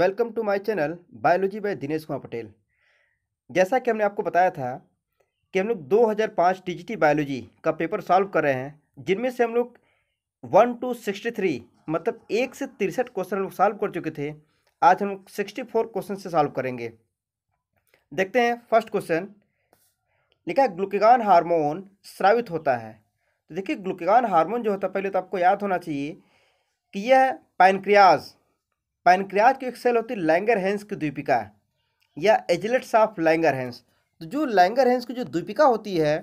welcome to my channel biology by Dinesh Kumar Patel जैसा कि हमने आपको बताया था कि हम लोग 2005 हज़ार बायोलॉजी का पेपर सॉल्व कर रहे हैं जिनमें से हम लोग वन टू सिक्सटी थ्री मतलब एक से तिरसठ क्वेश्चन हम लोग सॉल्व कर चुके थे आज हम लोग सिक्सटी फोर क्वेश्चन से सॉल्व करेंगे देखते हैं फर्स्ट क्वेश्चन लिखा है ग्लूकेगान हारमोन स्रावित होता है तो देखिए ग्लूकेगान हारमोन जो होता है पहले तो आपको याद होना चाहिए कि यह पैनक्रियाज़ पैनक्रियाज की एक सेल होती है लैंगर हैंस की द्वीपिका या एजलेट्स ऑफ लैंगर हैंस तो जो लैंगर हैंस की जो द्वीपिका होती है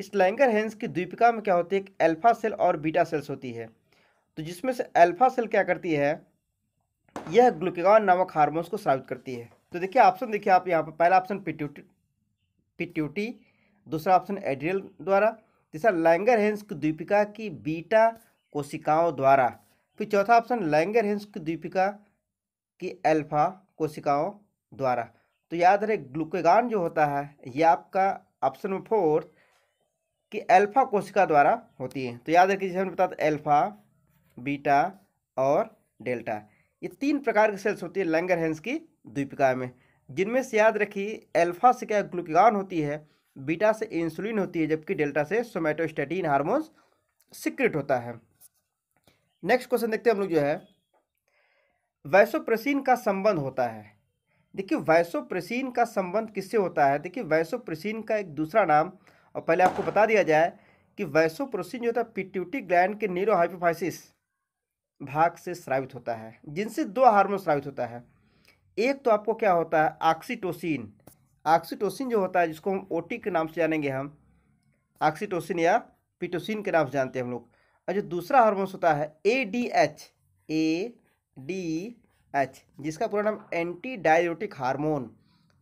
इस लैंगर हैंस की द्वीपिका में क्या होती है एक एल्फा सेल और बीटा सेल्स होती है तो जिसमें से एल्फा सेल क्या करती है यह ग्लूकेगॉन नामक हार्मोन्स को स्रावित करती है तो देखिए ऑप्शन देखिए आप यहाँ पर पहला ऑप्शन पिट्यूटी पिट्यूटी दूसरा ऑप्शन एड्रियल द्वारा तीसरा लैंगर हैंस की द्वीपिका की बीटा कोशिकाओं द्वारा फिर चौथा ऑप्शन लैंगर हैंस की द्वीपिका कि अल्फा कोशिकाओं द्वारा तो याद रहे ग्लूकेगान जो होता है यह आपका ऑप्शन नंबर फोर्थ कि अल्फा कोशिका द्वारा होती है तो याद रखिए जैसे हमने बताया अल्फा बीटा और डेल्टा ये तीन प्रकार के सेल्स होती है लैंगर हेंस की द्वीपिका में जिनमें से याद रखिए अल्फा से क्या ग्लूकेगान होती है बीटा से इंसुलिन होती है जबकि डेल्टा से सोमेटोस्टेटिन हार्मोन्स सिक्रेट होता है नेक्स्ट क्वेश्चन देखते हैं हम लोग जो है वैसोप्रसीन का संबंध होता है देखिए वैसोप्रसीन का संबंध किससे होता है देखिए वैसोप्रसीन का एक दूसरा नाम और पहले आपको बता दिया जाए कि वैसोप्रोसिन जो होता है पिट्यूटी ग्लैंड के नीरोहाइपोफाइसिस भाग से स्रावित होता है जिनसे दो हार्मोन स्रावित होता है एक तो आपको क्या होता है ऑक्सीटोसिन ऑक्सीटोसिन जो होता है जिसको हम ओटी के नाम से जानेंगे हम ऑक्सीटोसिन या पिटोसिन के नाम से जानते हैं हम लोग और जो दूसरा हार्मोन होता है A D H A D H जिसका पूरा नाम एंटी डायोटिक हार्मोन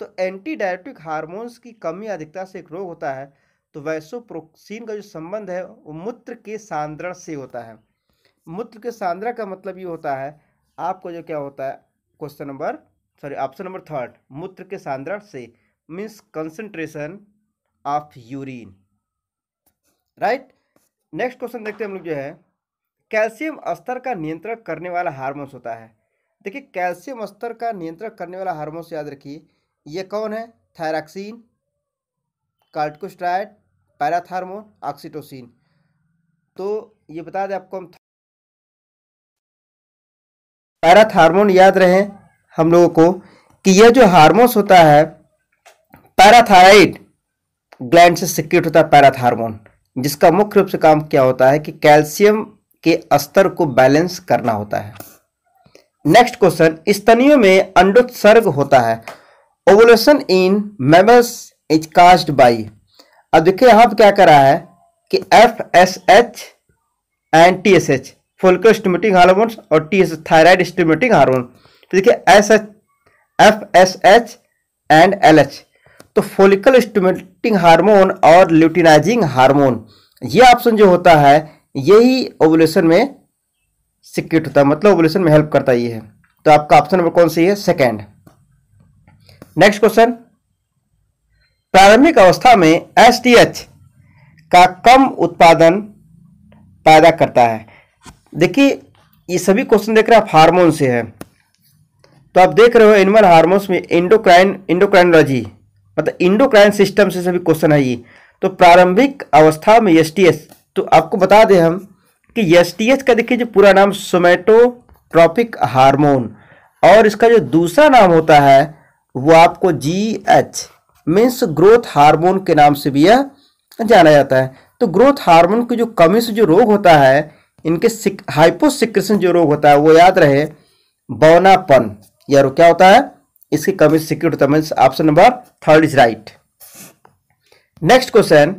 तो एंटी डायोटिक हारमोन्स की कमी अधिकता से एक रोग होता है तो वैसोप्रोक्सीन का जो संबंध है वो मूत्र के सांद्रण से होता है मूत्र के सांद्रण का मतलब ये होता है आपको जो क्या होता है question number sorry option number third मूत्र के सांद्रण से means concentration of urine right next question देखते हैं हम लोग जो है कैल्शियम स्तर का नियंत्रण करने वाला हार्मोन्स होता है देखिए कैल्शियम स्तर का नियंत्रण करने वाला हार्मोन्स याद रखिए ये कौन है थायरॉक्सिन कार्टिकोस्ट्राइड पैराथार्मोन ऑक्सीटोसिन तो ये बता दें आपको हम पैराथार्मोन याद रहे हम लोगों को कि यह जो हार्मोन्स होता है पैराथायराइड ग्लैंड से सिक्रेट होता है पैराथार्मोन जिसका मुख्य रूप से काम क्या होता है कि कैल्शियम के स्तर को बैलेंस करना होता है नेक्स्ट क्वेश्चन स्तनियों में अंडोत्सर्ग होता है ovulation in mammals is caused by अब देखिए यहां पर क्या करा है कि F S H and T S H follicle stimulating hormones और T S H thyroid stimulating hormone तो देखिए S H F S H and L H तो फोलिकल स्टिमेटिंग हार्मोन और ल्यूटिनाइजिंग हार्मोन ये ऑप्शन जो होता है यही ओवलेशन में सिक्यूट होता है मतलब ओवलेशन में हेल्प करता ये है तो आपका ऑप्शन नंबर कौन सी है सेकेंड नेक्स्ट क्वेश्चन प्रारंभिक अवस्था में एस का कम उत्पादन पैदा करता है देखिए ये सभी क्वेश्चन देख रहे हैं आप हार्मोन से है तो आप देख रहे हो एनिमल हार्मोन्स में इंडोक्राइन इंडोक्राइनोलॉजी मतलब इंडोक्राइन सिस्टम से सभी क्वेश्चन है ये तो प्रारंभिक अवस्था में एस तो आपको बता दें हम कि एस का देखिए जो पूरा नाम सोमेटोट्रॉपिक हार्मोन और इसका जो दूसरा नाम होता है वो आपको G H means growth hormone के नाम से भी यह जाना जाता है तो ग्रोथ हार्मोन की जो कमी से जो रोग होता है इनके हाइपोसिक्रेशन जो रोग होता है वो याद रहे बौनापन या क्या होता है इसकी कमी सिक्योर होता है option number third is right next question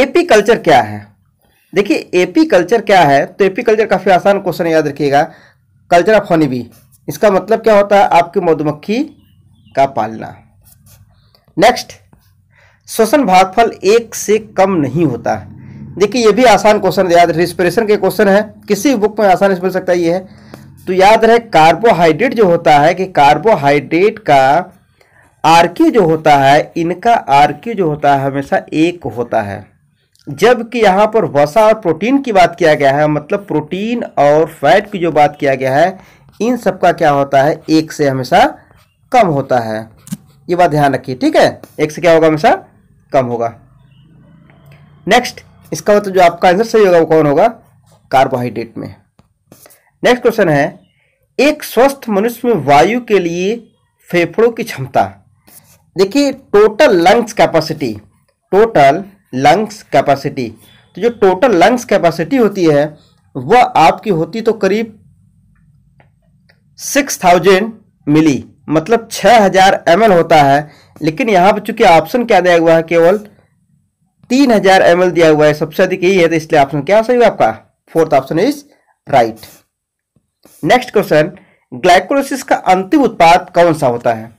apiculture क्या है देखिए एपी कल्चर क्या है तो एपी कल्चर काफ़ी आसान क्वेश्चन याद रखिएगा कल्चर ऑफ हनी बी इसका मतलब क्या होता है आपकी मधुमक्खी का पालना नेक्स्ट श्वसन भागफल एक से कम नहीं होता देखिए ये भी आसान क्वेश्चन याद रहे रिस्पिरेशन के क्वेश्चन है किसी बुक में आसान मिल सकता है ये है तो याद रहे कार्बोहाइड्रेट जो होता है कि कार्बोहाइड्रेट का आर जो होता है इनका आर जो होता है हमेशा एक होता है जबकि यहाँ पर वसा और प्रोटीन की बात किया गया है मतलब प्रोटीन और फैट की जो बात किया गया है इन सब का क्या होता है एक से हमेशा कम होता है ये बात ध्यान रखिए ठीक है एक से क्या होगा हमेशा कम होगा नेक्स्ट इसका मतलब जो आपका आंसर सही होगा वो कौन होगा कार्बोहाइड्रेट में नेक्स्ट क्वेश्चन है एक स्वस्थ मनुष्य में वायु के लिए फेफड़ों की क्षमता देखिए total lungs capacity total lungs capacity तो जो टोटल लंग्स कैपेसिटी होती है वह आपकी होती तो करीब सिक्स थाउजेंड मिली मतलब छः हजार एम होता है लेकिन यहाँ पर चूंकि ऑप्शन क्या दिया हुआ है केवल तीन हजार एम दिया हुआ है सबसे अधिक यही है तो इसलिए ऑप्शन क्या सही हुआ आपका fourth option is right next question glycolysis का अंतिम उत्पाद कौन सा होता है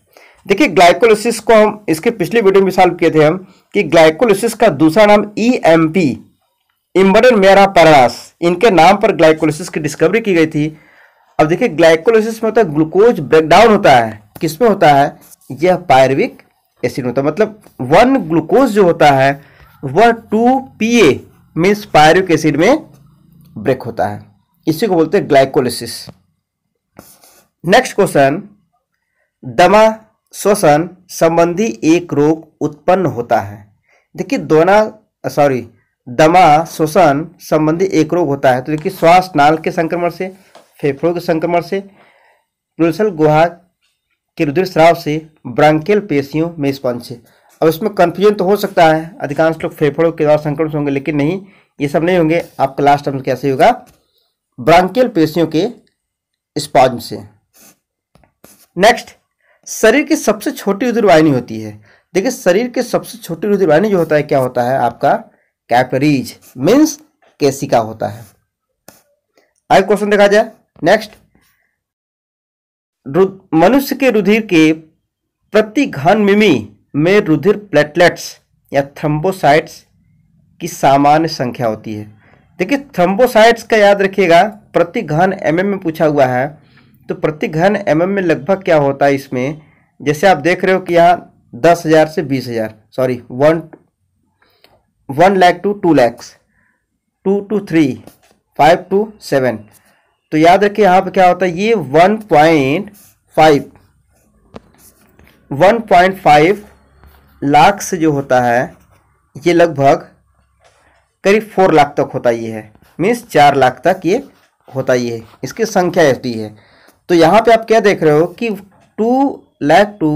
देखिए ग्लाइकोलिसिस को हम इसके पिछले वीडियो में सॉल्व किए थे हम कि ग्लाइकोलिसिस का दूसरा नाम ई एम पी इम्बर्डन मेरा पैरास इनके नाम पर ग्लाइकोलिस की डिस्कवरी की गई थी अब देखिए ग्लाइकोलिस में होता है ग्लूकोज ब्रेकडाउन होता है किसमें होता है यह पायरविक एसिड होता है मतलब वन ग्लूकोज जो होता है वह two P A means pyruvic acid में ब्रेक होता है इसी को बोलते हैं ग्लाइकोलिस नेक्स्ट क्वेश्चन दमा श्वसन संबंधी एक रोग उत्पन्न होता है देखिए दोना सॉरी दमा श्वसन संबंधी एक रोग होता है तो देखिए श्वास नाल के संक्रमण से फेफड़ों के संक्रमण से प्लूसल गुहा के रुद्र श्राव से ब्रांकेल पेशियों में स्पंज से अब इसमें कन्फ्यूजन तो हो सकता है अधिकांश लोग फेफड़ों के द्वारा संक्रमण होंगे लेकिन नहीं ये सब नहीं होंगे आपका लास्ट टर्म कैसे होगा ब्रांकेल पेशियों के स्पॉज से नेक्स्ट शरीर की सबसे छोटी रुधिरवाहिनी होती है देखिए शरीर के सबसे छोटी रुधिरवाहिनी जो होता है क्या होता है आपका कैपरीज मीन्स केसिका होता है आगे क्वेश्चन देखा जाए नेक्स्ट मनुष्य के रुधिर के प्रति घन मिमी में रुधिर प्लेटलेट्स या थ्रम्बोसाइट्स की सामान्य संख्या होती है देखिए थ्रम्बोसाइट्स का याद रखिएगा प्रति घन एमएम mm में पूछा हुआ है तो प्रति घन एम में लगभग क्या होता है इसमें जैसे आप देख रहे हो कि यहाँ दस हज़ार से बीस हज़ार sorry one one lakh two two lakhs two two three five two seven तो याद रखिए यहाँ पे क्या होता है ये one point five one point five lakh से जो होता है ये लगभग करीब फोर लाख तक होता ये है मीन्स चार लाख तक ये होता ये है इसकी संख्या ऐसी है तो यहाँ पे आप क्या देख रहे हो कि two lakh two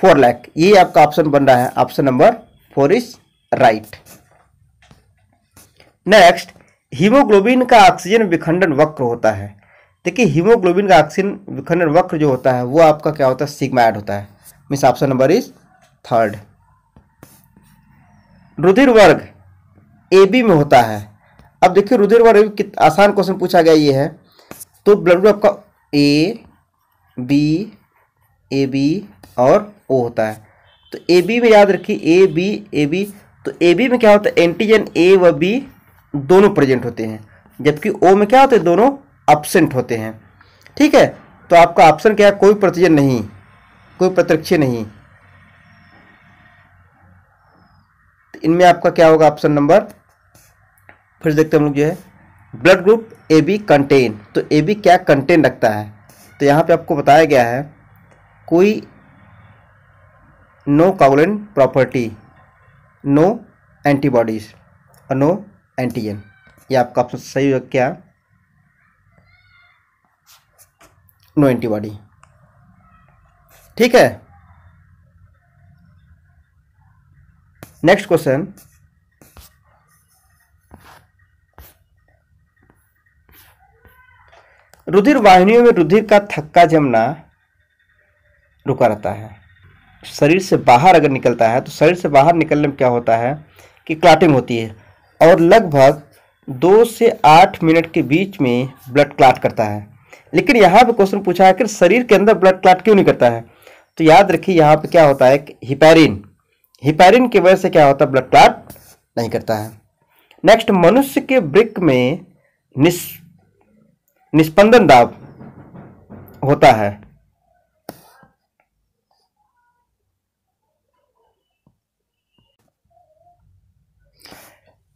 four lakh ये आपका ऑप्शन बन रहा है option number four is right next haemoglobin का ऑक्सीजन विखंडन वक्र होता है देखिए हीमोग्लोबिन का ऑक्सीजन विखंडन वक्र जो होता है वो आपका क्या होता है सिग्मा ऐड होता है मिस ऑप्शन नंबर इज थर्ड रुधिर वर्ग ए बी में होता है अब देखिए रुधिर वर्ग आसान क्वेश्चन पूछा गया ये है तो ब्लड ग्रुप का ए बी ए बी और ओ होता है तो ए बी में याद रखिए ए बी ए बी तो ए बी में क्या होता है एंटीजन ए व बी दोनों प्रेजेंट होते हैं जबकि ओ में क्या होते हैं दोनों अपसेंट होते हैं ठीक है तो आपका ऑप्शन क्या है कोई प्रतिजन नहीं कोई प्रत्यक्ष नहीं तो इनमें आपका क्या होगा ऑप्शन नंबर फिर देखते हम लोग जो है blood group A B contain तो ए बी क्या कंटेन रखता है तो यहाँ पे आपको बताया गया है कोई no coagulant property no antibodies और नो एंटीजन ये आपका ऑप्शन सही हो क्या नो एंटीबॉडी ठीक है नेक्स्ट क्वेश्चन रुधिर वाहिनियों में रुधिर का थक्का जमना रुका रहता है शरीर से बाहर अगर निकलता है तो शरीर से बाहर निकलने में क्या होता है कि क्लाटिंग होती है और लगभग दो से आठ मिनट के बीच में ब्लड क्लाट करता है लेकिन यहाँ पे क्वेश्चन पूछा है कि शरीर के अंदर ब्लड क्लाट क्यों नहीं करता है तो याद रखिए यहाँ पे क्या होता है कि हिपैरिन हिपैरिन की वजह से क्या होता है ब्लड क्लाट नहीं करता है नेक्स्ट मनुष्य के ब्रिक में निस् निष्पंदन दाब होता है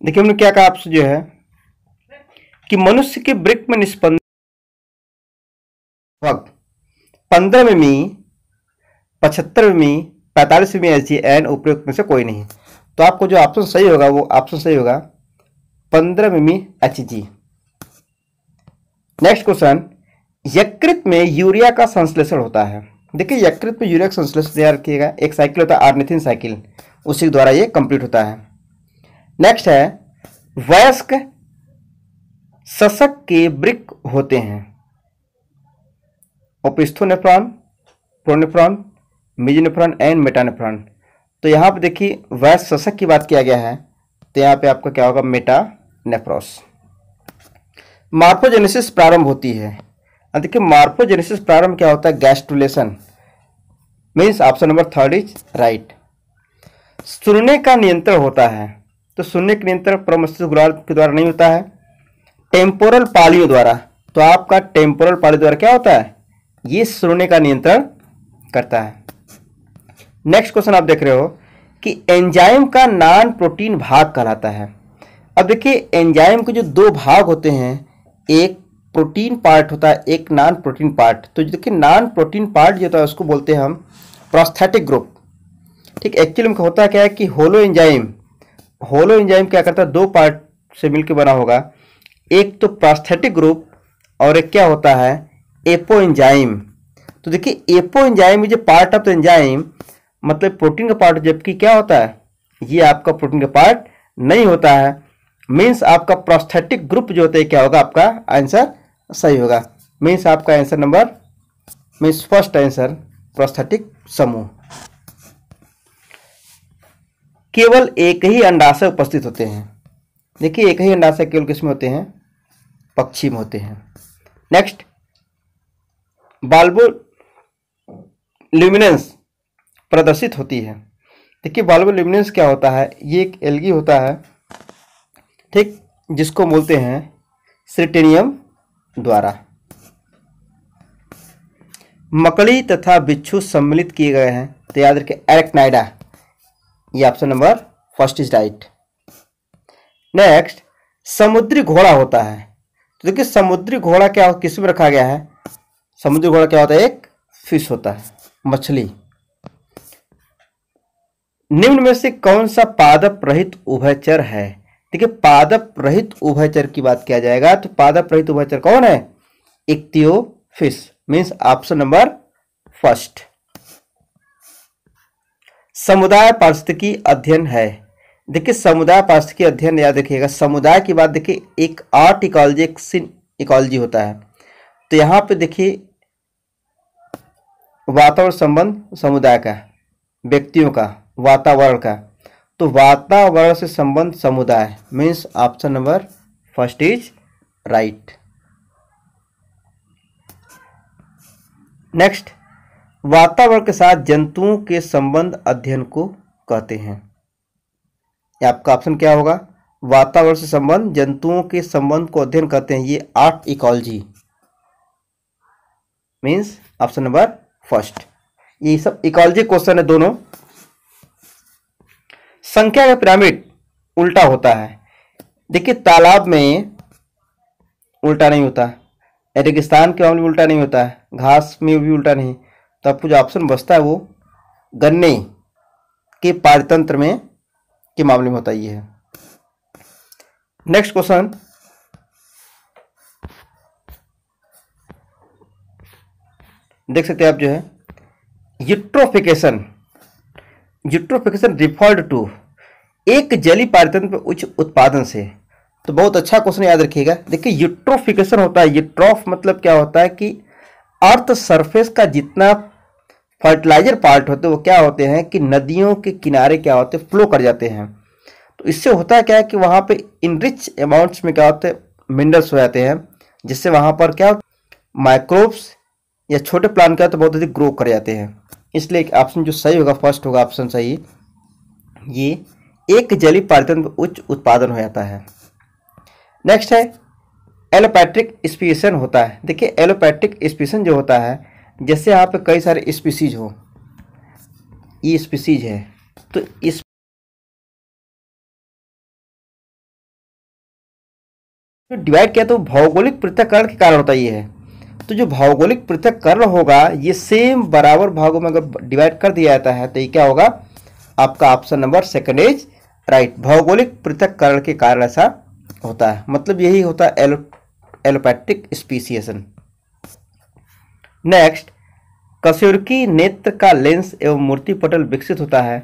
देखिए हमने क्या कहा आपसे जो है कि मनुष्य के ब्रिक में निष्पंद वक्त पंद्रह मी पचहत्तर मी पैंतालीस मी ऐसी एन उपयुक्त में से कोई नहीं तो आपको जो ऑप्शन सही होगा वो ऑप्शन सही होगा पंद्रह मी एच जी नेक्स्ट क्वेश्चन यकृत में यूरिया का संश्लेषण होता है देखिए यकृत में यूरिया का संश्लेषण तैयार रखिएगा एक साइकिल होता है आर्निथिन साइकिल उसी के द्वारा ये कंप्लीट होता है नेक्स्ट है वयस्क शशक के ब्रिक होते हैं ओपिस्थोनेफ्रॉन प्रोनेफ्रॉन मिजनेफ्रॉन एंड मेटानेफ्रॉन तो यहां पर देखिए वयस्क शशक की बात किया गया है तो यहां पर आपका क्या होगा मेटानेफ्रोस मार्फोजेनेसिस प्रारंभ होती है देखिए मार्फोजेनेसिस प्रारंभ क्या होता है gastrulation means option number third is right सुनने का नियंत्रण होता है तो सुनने का नियंत्रण प्रमस्तिष्क गुलाल के द्वारा नहीं होता है टेम्पोरल पालियों द्वारा तो आपका टेम्पोरल पालियों द्वारा क्या होता है ये सुनने का नियंत्रण करता है नेक्स्ट क्वेश्चन आप देख रहे हो कि एंजाइम का नॉन प्रोटीन भाग कहलाता है अब देखिए एंजाइम के जो दो भाग होते हैं एक प्रोटीन पार्ट होता है एक नॉन प्रोटीन पार्ट तो देखिए नॉन प्रोटीन पार्ट जो होता है उसको बोलते हैं हम प्रोस्थेटिक ग्रुप ठीक एक्चुअली में होता क्या है कि होलो एंजाइम होलो एंजाइम क्या करता है दो पार्ट से मिलकर बना होगा एक तो प्रोस्थेटिक ग्रुप और एक क्या होता है एपो एंजाइम तो देखिए एपो एंजाइम जो पार्ट ऑफ द एंजाइम मतलब प्रोटीन का पार्ट जबकि क्या होता है ये आपका प्रोटीन का पार्ट नहीं होता है मीन्स आपका प्रोस्थेटिक ग्रुप जो होता है क्या होगा आपका आंसर सही होगा मीन्स आपका answer number means first answer prosthetic समूह केवल एक ही अंडाशय उपस्थित होते हैं देखिए एक ही अंडाशय केवल किसमें होते हैं पक्षी में होते हैं नेक्स्ट बाल्बो ल्यूमिनेंस प्रदर्शित होती है देखिए बाल्बो ल्यूमिनेंस क्या होता है ये एक एलगी होता है ठीक जिसको बोलते हैं सिटेनियम द्वारा मकड़ी तथा बिच्छू सम्मिलित किए गए हैं तो याद रखें एरेक्नाइडा ये option number first is right next समुद्री घोड़ा होता है तो देखिए समुद्री घोड़ा क्या किस में रखा गया है समुद्री घोड़ा क्या होता है एक फिश होता है मछली निम्न में से कौन सा पादप रहित उभयचर है ठीक है पादप रहित उभयचर की बात किया जाएगा तो पादप रहित उभयचर कौन है ichthyophis means option number first समुदाय की अध्ययन है देखिए समुदाय की अध्ययन याद रखिएगा समुदाय की बात देखिए एक आर्ट इकोलॉजी एक सिन इकोलॉजी होता है तो यहाँ पे देखिए वातावरण संबंध समुदाय का व्यक्तियों का वातावरण का तो वातावरण से संबंध समुदाय means option number first is right next वातावरण के साथ जंतुओं के संबंध अध्ययन को कहते हैं आपका ऑप्शन क्या होगा वातावरण से संबंध जंतुओं के संबंध को अध्ययन करते हैं ये autecology means option number first ये सब इकोलॉजी क्वेश्चन है दोनों संख्या का पिरामिड उल्टा होता है देखिए तालाब में उल्टा नहीं होता रेगिस्तान के मामले में उल्टा नहीं होता है घास में भी उल्टा नहीं तो आपको जो ऑप्शन बचता है वो गन्ने के पारितंत्र में के मामले में होता ही है नेक्स्ट क्वेश्चन देख सकते हैं आप जो है यूट्रोफिकेशन यूट्रोफिकेशन डिफॉल्ट टू एक जली पारितंत्र में उच्च उत्पादन से तो बहुत अच्छा क्वेश्चन याद रखिएगा देखिए यूट्रोफिकेशन होता है यूट्रॉफ मतलब क्या होता है कि अर्थ सरफेस का जितना फर्टिलाइजर पार्ट होते हैं वो क्या होते हैं कि नदियों के किनारे क्या होते हैं फ्लो कर जाते हैं तो इससे होता क्या है कि वहाँ पे इनरिच अमाउंट्स में क्या होते हैं मिनरल्स हो जाते हैं जिससे वहाँ पर क्या माइक्रोब्स या छोटे प्लांट क्या होते बहुत अधिक ग्रो कर जाते हैं इसलिए ऑप्शन जो सही होगा फर्स्ट होगा ऑप्शन सही ये एक जली पारितंत्र में उच्च उत्पादन हो जाता है नेक्स्ट है एलोपैट्रिक स्पीसन होता है देखिए एलोपैट्रिक स्पीसन जो होता है जैसे आप कई सारे स्पीसीज हो ये स्पीसीज है तो इस तो डिवाइड किया तो भौगोलिक पृथककरण के कारण होता ये है तो जो भौगोलिक पृथककरण होगा ये सेम बराबर भागों में अगर डिवाइड कर दिया जाता है तो ये क्या होगा आपका option number second is right भौगोलिक पृथककरण के कारण ऐसा होता है मतलब यही होता है एलो एलोपैथिक स्पीसीएशन नेक्स्ट कश्योरकी नेत्र का लेंस एवं मूर्ति पटल विकसित होता है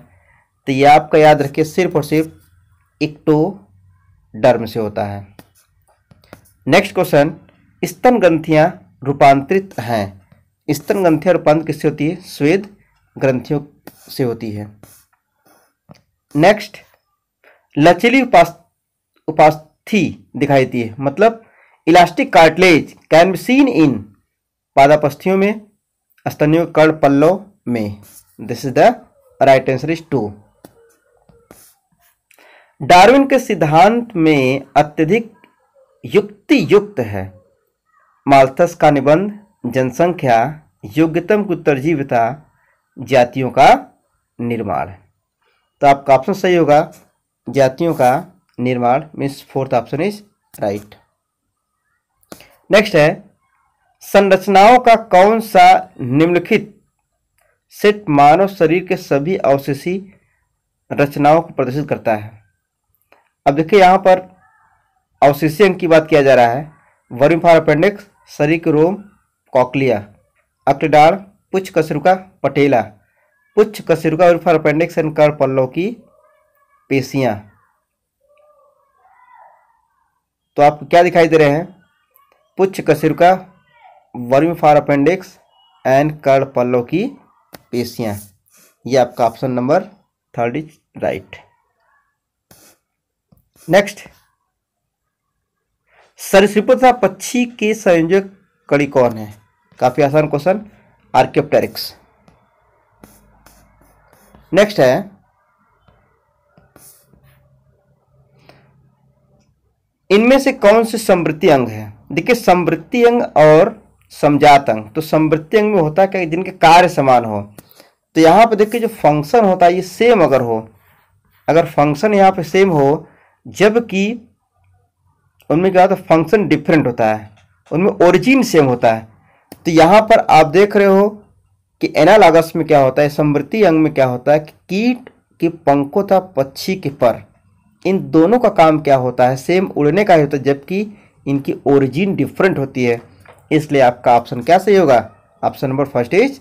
तो यह आपका याद रखिए सिर्फ और सिर्फ इक्टो डर्म से होता है नेक्स्ट क्वेश्चन स्तन ग्रंथियां रूपांतरित हैं स्तन ग्रंथियां रूपांतरित किससे होती है स्वेद ग्रंथियों से होती है नेक्स्ट लचीली उपास उपास्थि दिखाई देती है मतलब elastic cartilage can be seen in पादापस्थियों में स्तनियों कर्ण पल्लों में this is the right answer is two Darwin के सिद्धांत में अत्यधिक युक्ति युक्त है माल्थस का निबंध जनसंख्या योग्यतम की उत्तरजीविता जातियों का निर्माण तो आपका ऑप्शन सही होगा जातियों का निर्माण means fourth option is right next है संरचनाओं का कौन सा निम्नलिखित सेट मानव शरीर के सभी अवशेषी रचनाओं को प्रदर्शित करता है अब देखिए यहाँ पर अवशेषी अंग की बात किया जा रहा है वर्म अपेंडिक्स शरीर के रोम कॉकलिया अक्टडार पुछ कसरुका पटेला पुछ कसरुका वर्म अपेंडिक्स एंड कर पल्लों की पेशियां तो आप क्या दिखाई दे रहे हैं पुच्छ का वर्म फॉर अपेंडिक्स एंड कर्ण पल्लों की पेशियां ये आपका option number third is right next सरसिपथा तथा पक्षी के संयोजक कड़ी कौन है काफी आसान क्वेश्चन आर्क्योप्टेरिक्स नेक्स्ट है इनमें से कौन से समृद्धि अंग है देखिए समृद्धि अंग और समझात अंग तो समृद्धि अंग में होता है क्या जिनके कार्य समान हो तो यहाँ पर देखिए जो फंक्शन होता है ये सेम अगर हो अगर फंक्शन यहाँ पे सेम हो जबकि उनमें क्या होता है फंक्शन डिफरेंट होता है उनमें ओरिजिन सेम होता है तो यहाँ पर आप देख रहे हो कि एनालागस में क्या होता है समृद्धि अंग में क्या होता है कि कीट के पंखों था पक्षी के पर इन दोनों का काम क्या होता है सेम उड़ने का ही होता है जबकि इनकी ओरिजिन डिफरेंट होती है इसलिए आपका ऑप्शन क्या सही होगा option number first is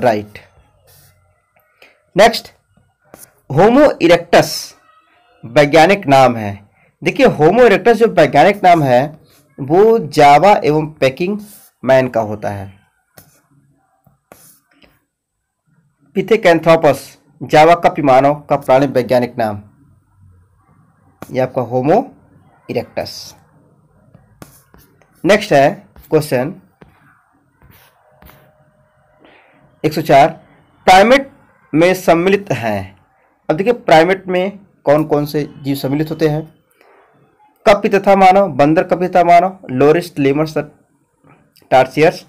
right next Homo erectus वैज्ञानिक नाम है देखिए होमो इरेक्टस जो वैज्ञानिक नाम है वो जावा एवं पैकिंग मैन का होता है पिथेकैंथ्रोपस जावा का पिमानो का प्राणी वैज्ञानिक नाम ये आपका होमो इरेक्टस नेक्स्ट है क्वेश्चन 104 प्राइमेट में सम्मिलित हैं अब देखिए प्राइमेट में कौन कौन से जीव सम्मिलित होते हैं कपि तथा मानव बंदर कपि तथा मानव लोरिस लेमर्स टार्सियर्स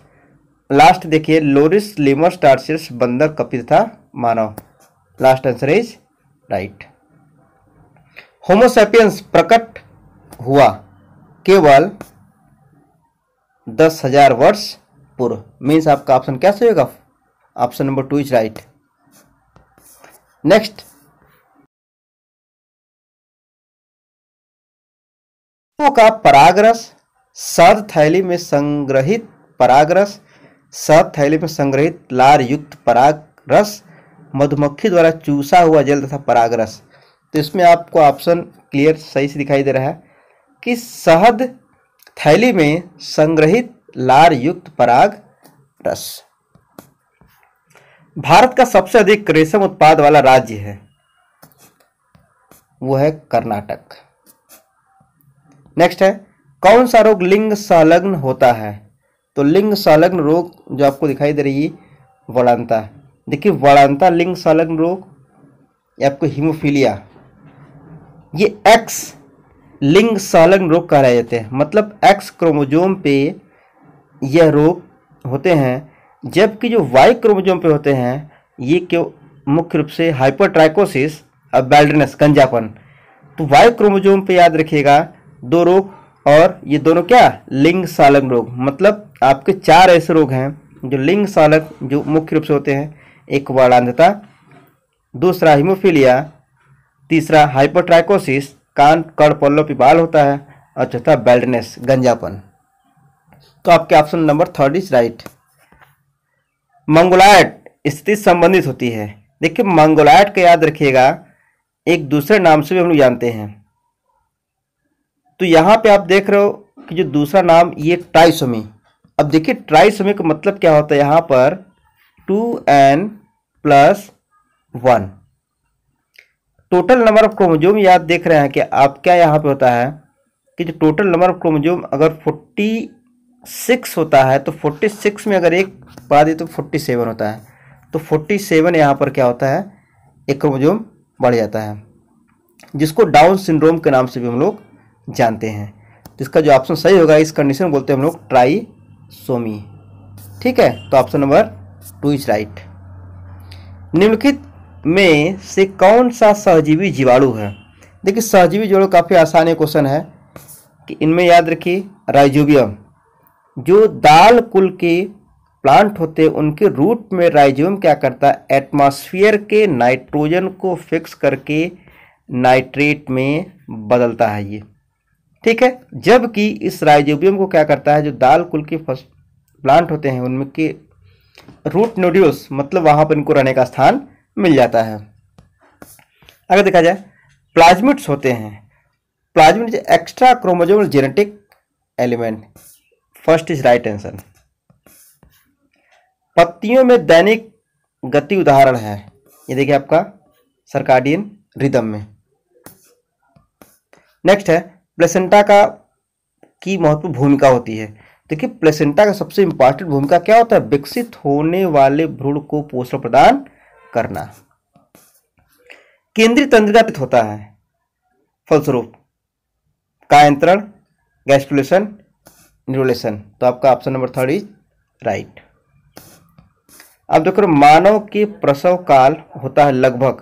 लास्ट देखिए लोरिस लेमर्स टार्सियर्स बंदर कपि तथा मानव last answer is right Homo sapiens प्रकट हुआ केवल दस हजार वर्ष पूर्व मीन्स आपका ऑप्शन क्या सही होगा option number two is right next का परागरस सद थैली में संग्रहित परागरस सद थैली में संग्रहित लार युक्त परागरस मधुमक्खी द्वारा चूसा हुआ जल तथा परागरस तो इसमें आपको ऑप्शन क्लियर सही से दिखाई दे रहा है कि शहद थैली में संग्रहित लार युक्त पराग रस भारत का सबसे अधिक रेशम उत्पाद वाला राज्य है वो है कर्नाटक नेक्स्ट है कौन सा रोग लिंग संलग्न होता है तो लिंग संलग्न रोग जो आपको दिखाई दे रही है वड़ांता देखिए वड़ांता लिंग संलग्न रोग या आपको हीमोफीलिया ये एक्स लिंग सालन रोग कहलाए जाते हैं मतलब एक्स क्रोमोजोम पे यह रोग होते हैं जबकि जो वाई क्रोमोजोम पे होते हैं ये क्यों मुख्य रूप से हाइपरट्राइकोसिस और बैल्डनेस गंजापन तो वाई क्रोमोजोम पे याद रखिएगा दो रोग और ये दोनों क्या लिंग सालन रोग मतलब आपके चार ऐसे रोग हैं जो लिंग संलग्न जो मुख्य रूप से होते हैं एक वाणांधता दूसरा हिमोफीलिया तीसरा हाइपोट्राइकोसिस कान कड़ पल्लो पिपाल होता है और चौथा बेल्डनेस गंजापन तो आपके option number third is right मंगोलाइट स्थिति संबंधित होती है देखिए मंगोलाइट का याद रखिएगा एक दूसरे नाम से भी हम लोग जानते हैं तो यहां पे आप देख रहे हो कि जो दूसरा नाम ये ट्राइसोमी अब देखिए ट्राइसोमी का मतलब क्या होता है यहां पर two n plus one total number of chromosome आप देख रहे हैं कि आप क्या यहाँ पे होता है कि जो टोटल नंबर ऑफ क्रोमोजोम अगर फोर्टी सिक्स होता है तो फोर्टी सिक्स में अगर एक बढ़ा दे तो फोर्टी सेवन होता है तो फोर्टी सेवन यहाँ पर क्या होता है एक क्रोमोजोम बढ़ जाता है जिसको डाउन सिंड्रोम के नाम से भी हम लोग जानते हैं तो इसका जो ऑप्शन सही होगा इस कंडीशन में बोलते हैं हम लोग ट्राई सोमी ठीक है तो option number two is right निम्नलिखित में से कौन सा सहजीवी जीवाणु है देखिए सहजीवी जीवाणु काफ़ी आसान क्वेश्चन है कि इनमें याद रखिए राइजोबियम जो दाल कुल के प्लांट होते हैं उनके रूट में राइजोबियम क्या करता है एटमॉस्फेयर के नाइट्रोजन को फिक्स करके नाइट्रेट में बदलता है ये ठीक है जबकि इस राइजोबियम को क्या करता है जो दाल कुल के फर्स्ट प्लांट होते हैं उनमें के रूट नोड्यूल्स मतलब वहाँ पर इनको रहने का स्थान मिल जाता है अगर देखा जाए प्लाज्मिट्स होते हैं plasmid extra chromosomal genetic element first is right answer पत्तियों में दैनिक गति उदाहरण है ये देखिए आपका सरकाडियन रिदम में नेक्स्ट है प्लेसेंटा का की महत्वपूर्ण भूमिका होती है देखिए प्लेसेंटा का सबसे इंपॉर्टेंट भूमिका क्या होता है विकसित होने वाले भ्रूण को पोषण प्रदान करना केंद्रीय तंत्रिका पे होता है फलस्वरूप कायंत्रण गैस्टुलेशन न्यूरेशन तो आपका option number third is right अब देखो मानव के प्रसव काल होता है लगभग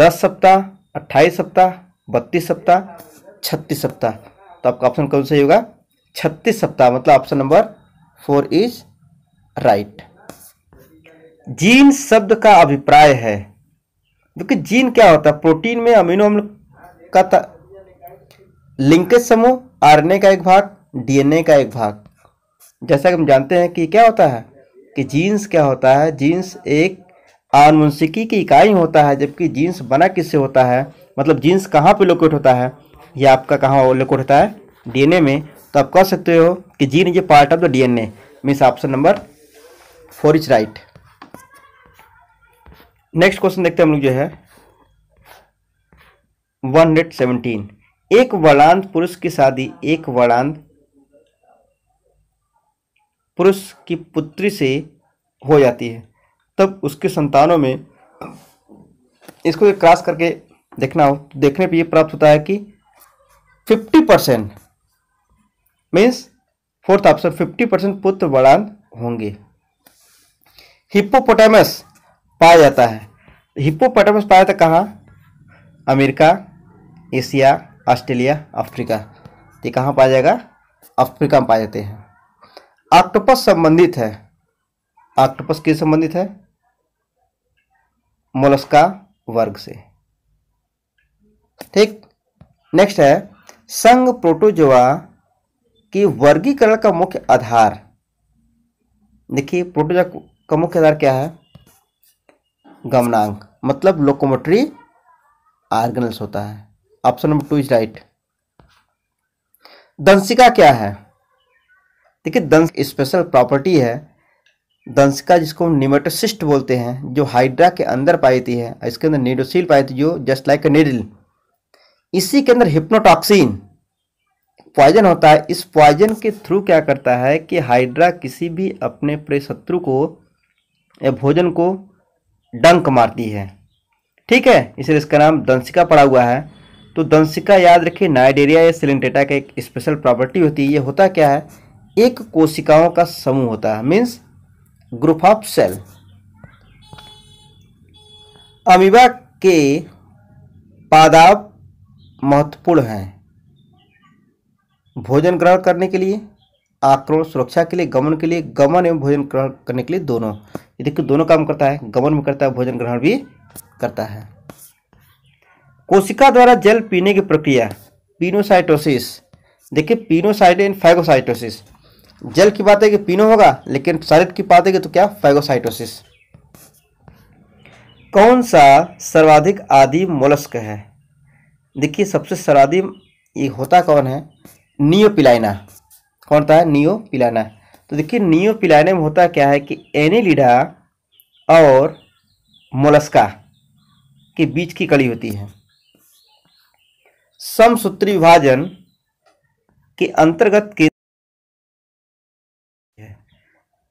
10 सप्ताह 28 सप्ताह 32 सप्ताह 36 सप्ताह तो आपका ऑप्शन कौन सही होगा 36 सप्ताह मतलब option number four is right gene शब्द का अभिप्राय है देखिए तो जीन क्या होता है प्रोटीन में अमीनो अम्ल का लिंकेज समूह आरएनए का एक भाग डीएनए का एक भाग जैसा कि हम जानते हैं कि क्या होता है कि जीन्स क्या होता है जीन्स एक आनुवंशिकी की इकाई होता है जबकि जीन्स बना किससे होता है मतलब जीन्स कहाँ पे लोकेट होता है या आपका कहाँ लोकेट होता है डीएनए में तो आप कह सकते हो कि gene is a part of the DNA means option number four is right next question देखते हैं हम लोग जो है वन हंड्रेड सेवनटीन एक वर्णांत पुरुष की शादी एक वर्णांत पुरुष की पुत्री से हो जाती है तब उसके संतानों में इसको क्रॉस करके देखना हो तो देखने पे ये प्राप्त होता है कि fifty percent means fourth option fifty percent पुत्र वर्णांत होंगे हिप्पोपोटामस पाया जाता है हिप्पोपटामस पाया था कहाँ अमेरिका एशिया ऑस्ट्रेलिया अफ्रीका ये कहाँ पाया जाएगा अफ्रीका में पाए जाते हैं ऑक्टोपस संबंधित है ऑक्टोपस किस संबंधित है मोलस्का वर्ग से ठीक नेक्स्ट है संघ प्रोटोजोआ के वर्गीकरण का मुख्य आधार देखिए प्रोटोजोआ का मुख्य आधार क्या है गमनांक मतलब लोकोमोटरी आर्गनल्स होता है option number two is right दंशिका क्या है देखिए दंश स्पेशल प्रॉपर्टी है दंशिका जिसको निमेटोसिस्ट बोलते हैं जो हाइड्रा के अंदर पाई है इसके अंदर नीडोसील पाई जो जस्ट लाइक ए नीडल इसी के अंदर हिप्नोटॉक्सिन पॉइजन होता है इस पॉइजन के थ्रू क्या करता है कि हाइड्रा किसी भी अपने प्रिय शत्रु को या भोजन को डंक मारती है ठीक है इसलिए इसका नाम दंशिका पड़ा हुआ है तो दंशिका याद रखिए नाइडेरिया या सिलेंटेटा का एक स्पेशल प्रॉपर्टी होती है ये होता क्या है एक कोशिकाओं का समूह होता है means group of cell amoeba के पादाब महत्वपूर्ण हैं भोजन ग्रहण करने के लिए आक्रोश सुरक्षा के लिए गमन के लिए गमन एवं भोजन ग्रहण करने के लिए दोनों ये देखो दोनों काम करता है गमन भी करता है भोजन ग्रहण भी करता है कोशिका द्वारा जल पीने की प्रक्रिया पीनोसाइटोसिस देखिए पीनोसाइट एंड फैगोसाइटोसिस जल की बात है कि पीनो होगा लेकिन शरीर की बात है कि तो क्या फैगोसाइटोसिस कौन सा सर्वाधिक आदि मोलस्क है देखिए सबसे सर्वाधिक ये होता कौन है नियोपिलाइना कौन था नियोपिलाइना तो देखिए पिलाने में होता क्या है कि एनिलिडा और मोलस्का के बीच की कड़ी होती है समसूत्री विभाजन के अंतर्गत के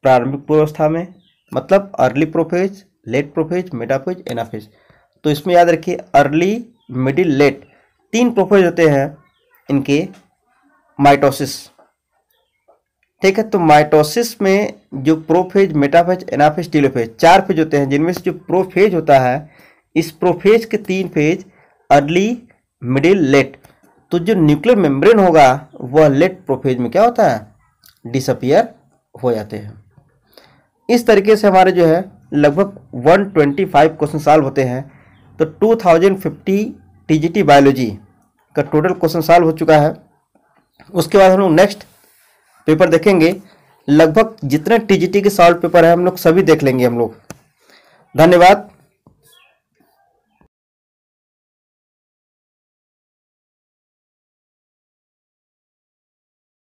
प्रारंभिक पूर्वस्था में मतलब early prophase late prophase metaphase anaphase तो इसमें याद रखिए अर्ली मिडिल लेट तीन प्रोफेज होते हैं इनके माइटोसिस ठीक है तो माइटोसिस में जो प्रोफेज मेटाफेज एनाफेज टीलोफेज चार फेज होते हैं जिनमें से जो प्रोफेज होता है इस प्रोफेज के तीन फेज अर्ली मिडिल लेट तो जो न्यूक्लियर मेम्ब्रेन होगा वह लेट प्रोफेज में क्या होता है डिसअपियर हो जाते हैं इस तरीके से हमारे जो है लगभग 125 क्वेश्चन साल्व होते हैं तो 2050 टीजीटी बायोलॉजी का टोटल क्वेश्चन साल्व हो चुका है उसके बाद हम लोग नेक्स्ट पेपर देखेंगे लगभग जितने टीजीटी के सॉल्व पेपर है हम लोग सभी देख लेंगे हम लोग धन्यवाद